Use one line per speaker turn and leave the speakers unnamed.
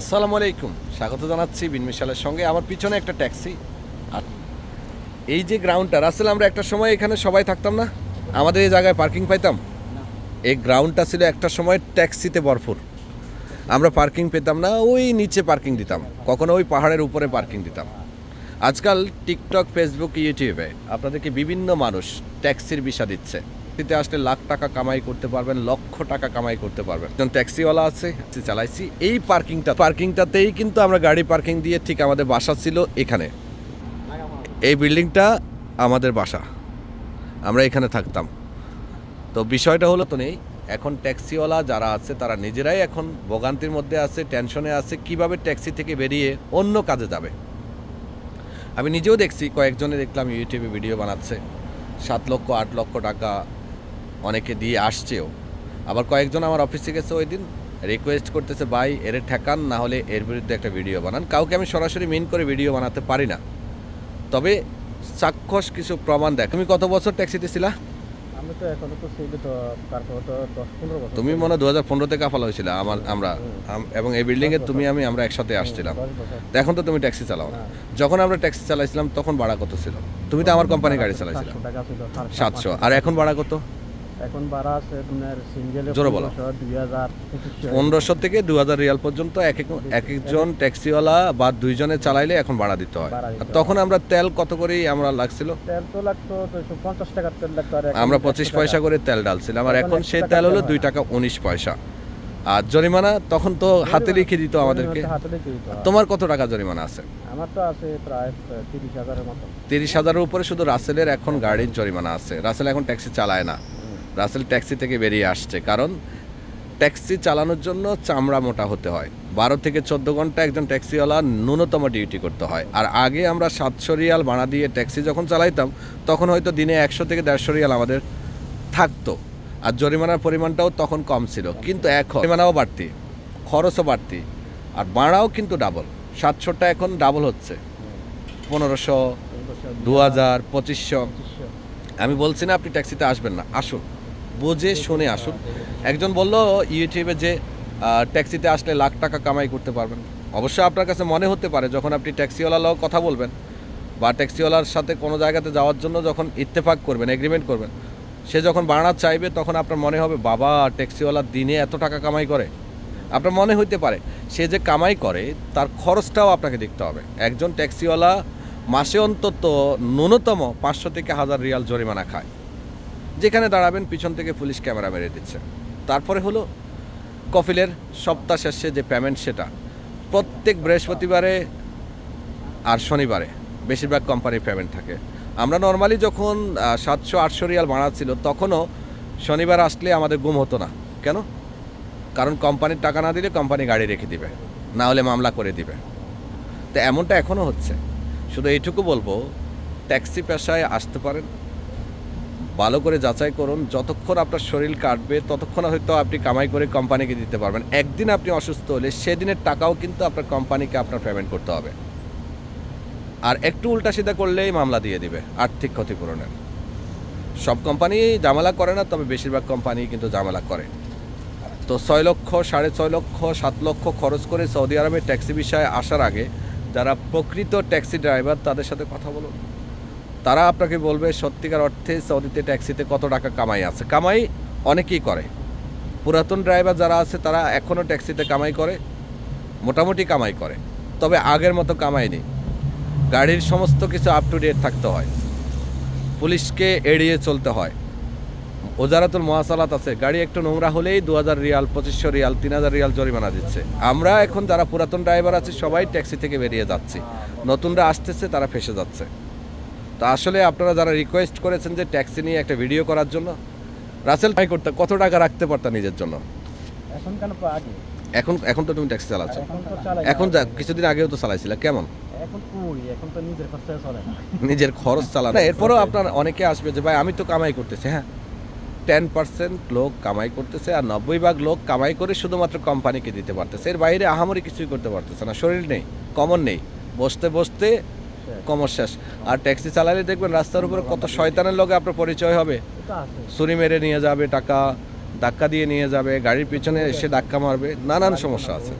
আসসালামু আলাইকুম স্বাগত জানাচ্ছি বিনমিশালের সঙ্গে আমার পিছনে একটা ট্যাক্সি আর এই যে গ্রাউন্ডটা আসলে আমরা একটা সময় এখানে সবাই থাকতাম না আমাদের এই জায়গায় পার্কিং পাইতাম এই গ্রাউন্ডটা ছিল একটা সময় ট্যাক্সিতে ভরপুর আমরা পার্কিং পেতাম না ওই নিচে পার্কিং দিতাম কখনো ওই পাহাড়ের উপরে পার্কিং দিতাম আজকাল টিকটক ফেসবুক ইউটিউবে আপনাদেরকে বিভিন্ন মানুষ ট্যাক্সির বিষা দিচ্ছে ট্যাক্সিতে আসলে লাখ টাকা কামাই করতে পারবেন লক্ষ টাকা কামাই করতে পারবেন একজন ট্যাক্সিওয়ালা আছে চালাইছি এই পার্কিংটা পার্কিংটাতেই কিন্তু আমরা গাড়ি পার্কিং দিয়ে ঠিক আমাদের বাসা ছিল এখানে এই বিল্ডিংটা আমাদের বাসা আমরা এখানে থাকতাম তো বিষয়টা হলো তো নেই এখন ট্যাক্সিওয়ালা যারা আছে তারা নিজেরাই এখন ভোগান্তির মধ্যে আছে টেনশনে আছে কিভাবে ট্যাক্সি থেকে বেরিয়ে অন্য কাজে যাবে আমি নিজেও দেখছি কয়েকজনে দেখলাম ইউটিউবে ভিডিও বানাচ্ছে সাত লক্ষ আট লক্ষ টাকা অনেকে দিয়ে আসছেও আবার কয়েকজন আমার অফিসে গেছে ওই দিন রিকোয়েস্ট করতেছে ভাই এর ঠেকান না হলে এর বিরুদ্ধে একটা ভিডিও বানান কাউকে আমি সরাসরি মিন করে ভিডিও বানাতে পারি না তবে চাক্ষস কিছু প্রমাণ দেখ তুমি কত বছর ট্যাক্সিতে ছিলা আমি তো তো তো তো দশ পনেরো বছর তুমি মনে দু হাজার পনেরোতে কাফাল হয়েছিল আমার আমরা এবং এই বিল্ডিংয়ে তুমি আমি আমরা একসাথে আসছিলাম এখন তো তুমি ট্যাক্সি চালাও না হ্যাঁ। যখন আমরা ট্যাক্সি চালাইছিলাম তখন ভাড়া কত ছিল তুমি তো আমার কোম্পানির গাড়ি চালাইছিলাম সাতশো আর এখন ভাড়া কত এখন ভাড়া আছে আপনার সিঙ্গেলে থেকে রিয়াল পর্যন্ত এক এক ট্যাক্সিওয়ালা বা দুইজনে চালাইলে এখন ভাড়া দিতে হয় আর তখন আমরা তেল কত আমরা লাগছিল তেল তো লাগতো তেল লাগতো আর আমরা পঁচিশ পয়সা করে তেল ডালছিলাম আর এখন সেই তেল হলো দুই টাকা উনিশ পয়সা আর জরিমানা তখন তো হাতে লিখে দিত আমাদেরকে তোমার কত টাকা জরিমানা আছে আমার তো আছে প্রায় তিরিশ হাজারের মতো তিরিশ হাজারের উপরে শুধু রাসেলের এখন গাড়ির জরিমানা আছে রাসেল এখন ট্যাক্সি চালায় না রাসেল ট্যাক্সি থেকে বেরিয়ে আসছে কারণ ট্যাক্সি চালানোর জন্য চামড়া মোটা হতে হয় বারো থেকে চোদ্দো ঘন্টা একজন ট্যাক্সিওয়ালা ন্যূনতম ডিউটি করতে হয় আর আগে আমরা সাতশো রিয়াল ভাড়া দিয়ে ট্যাক্সি যখন চালাইতাম তখন হয়তো দিনে একশো থেকে দেড়শো রিয়াল আমাদের থাকতো আর জরিমানার পরিমাণটাও তখন কম ছিল কিন্তু এখন জরিমানাও বাড়তি খরচও বাড়তি আর ভাড়াও কিন্তু ডাবল সাতশোটা এখন ডাবল হচ্ছে পনেরোশো দু হাজার পঁচিশশো আমি বলছি না আপনি ট্যাক্সিতে আসবেন না আসুন বোঝে শুনে আসুন একজন বলল ইউটিউবে যে ট্যাক্সিতে আসলে লাখ টাকা কামাই করতে পারবেন অবশ্যই আপনার কাছে মনে হতে পারে যখন আপনি ট্যাক্সিওয়ালাও কথা বলবেন বা ট্যাক্সিওয়ালার সাথে কোনো জায়গাতে যাওয়ার জন্য যখন ইত্তেফাক করবেন এগ্রিমেন্ট করবেন সে যখন বাড়ানোর চাইবে তখন আপনার মনে হবে বাবা ট্যাক্সিওয়ালা দিনে এত টাকা কামাই করে আপনার মনে হইতে পারে সে যে কামাই করে তার খরচটাও আপনাকে দেখতে হবে একজন ট্যাক্সিওয়ালা মাসে অন্তত ন্যূনতম পাঁচশো থেকে হাজার রিয়াল জরিমানা খায় যেখানে দাঁড়াবেন পিছন থেকে পুলিশ ক্যামেরা মেরে দিচ্ছে তারপরে হলো কফিলের সপ্তাহ শেষে যে পেমেন্ট সেটা প্রত্যেক বৃহস্পতিবারে আর শনিবারে বেশিরভাগ কোম্পানির পেমেন্ট থাকে আমরা নর্মালি যখন সাতশো আটশো রিয়াল বানাচ্ছিল তখনও শনিবার আসলে আমাদের গুম হতো না কেন কারণ কোম্পানির টাকা না দিলে কোম্পানি গাড়ি রেখে দিবে না হলে মামলা করে দিবে তো এমনটা এখনও হচ্ছে শুধু এইটুকু বলবো ট্যাক্সি পেশায় আসতে পারেন ভালো করে যাচাই করুন যতক্ষণ আপনার শরীর কাটবে ততক্ষণ হয়তো আপনি কামাই করে কোম্পানিকে দিতে পারবেন একদিন আপনি অসুস্থ হলে সেদিনের টাকাও কিন্তু আপনার কোম্পানিকে আপনার পেমেন্ট করতে হবে আর একটু উল্টা করলেই মামলা দিয়ে দিবে আর্থিক ক্ষতিপূরণের সব কোম্পানি জামালা করে না তবে বেশিরভাগ কোম্পানি কিন্তু জামালা করে তো ছয় লক্ষ সাড়ে ছয় লক্ষ সাত লক্ষ খরচ করে সৌদি আরবে ট্যাক্সি বিষয়ে আসার আগে যারা প্রকৃত ট্যাক্সি ড্রাইভার তাদের সাথে কথা বলুন তারা আপনাকে বলবে সত্যিকার অর্থে সৌদিতে ট্যাক্সিতে কত টাকা কামাই আছে কামাই অনেকেই করে পুরাতন ড্রাইভার যারা আছে তারা এখনও ট্যাক্সিতে কামাই করে মোটামুটি কামাই করে তবে আগের মতো কামাই নেই গাড়ির সমস্ত কিছু আপ টু ডেট থাকতে হয় পুলিশকে এড়িয়ে চলতে হয় ওজারাতুল মহাসালাত আছে গাড়ি একটু নোংরা হলেই দু হাজার রিয়াল পঁচিশশো রিয়াল তিন হাজার রিয়াল জরিমানা দিচ্ছে আমরা এখন যারা পুরাতন ড্রাইভার আছে সবাই ট্যাক্সি থেকে বেরিয়ে যাচ্ছি নতুনরা আসতেছে তারা ফেসে যাচ্ছে তো আসলে আপনারা যারা রিকোয়েস্ট করেছেন যে ট্যাক্সি নিয়ে একটা ভিডিও করার জন্য রাসেল ভাই করতে কত টাকা রাখতে পারতা নিজের জন্য এখন কেন আগে এখন এখন তো তুমি ট্যাক্সি চালাচ্ছ এখন কিছুদিন আগেও তো চালাইছিল কেমন নিজের খরচ চালা না এরপরেও আপনার অনেকে আসবে যে ভাই আমি তো কামাই করতেছি হ্যাঁ টেন পার্সেন্ট লোক কামাই করতেছে আর নব্বই ভাগ লোক কামাই করে শুধুমাত্র কোম্পানিকে দিতে পারতেছে এর বাইরে আহামরি কিছুই করতে পারতেছে না শরীর নেই কমন নেই বসতে বসতে কমর শেষ আর ট্যাক্সি চালালে দেখবেন রাস্তার উপরে কত শয়তানের লোকে আপনার পরিচয় হবে ছুরি মেরে নিয়ে যাবে টাকা ধাক্কা দিয়ে নিয়ে যাবে গাড়ির পিছনে এসে ধাক্কা মারবে নানান সমস্যা আছে